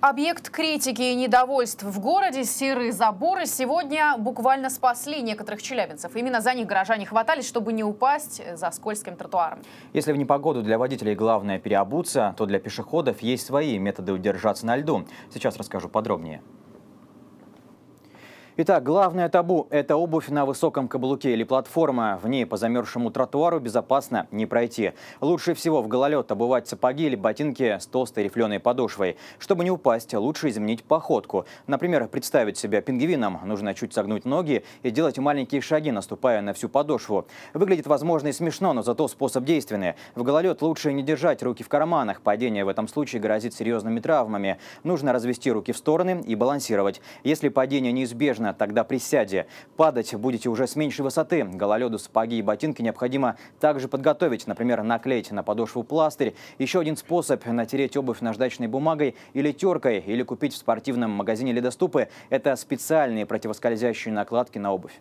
Объект критики и недовольств в городе серые заборы сегодня буквально спасли некоторых челябинцев. Именно за них горожане хватались, чтобы не упасть за скользким тротуаром. Если в непогоду для водителей главное переобуться, то для пешеходов есть свои методы удержаться на льду. Сейчас расскажу подробнее. Итак, главное табу – это обувь на высоком каблуке или платформа. В ней по замерзшему тротуару безопасно не пройти. Лучше всего в гололед обувать сапоги или ботинки с толстой рифленой подошвой. Чтобы не упасть, лучше изменить походку. Например, представить себя пингвином. Нужно чуть согнуть ноги и делать маленькие шаги, наступая на всю подошву. Выглядит, возможно, и смешно, но зато способ действенный. В гололед лучше не держать руки в карманах. Падение в этом случае грозит серьезными травмами. Нужно развести руки в стороны и балансировать. Если падение неизбежно, важно, тогда присядьте. Падать будете уже с меньшей высоты. Гололеду сапоги и ботинки необходимо также подготовить, например, наклеить на подошву пластырь. Еще один способ – натереть обувь наждачной бумагой или теркой, или купить в спортивном магазине ледоступы – это специальные противоскользящие накладки на обувь.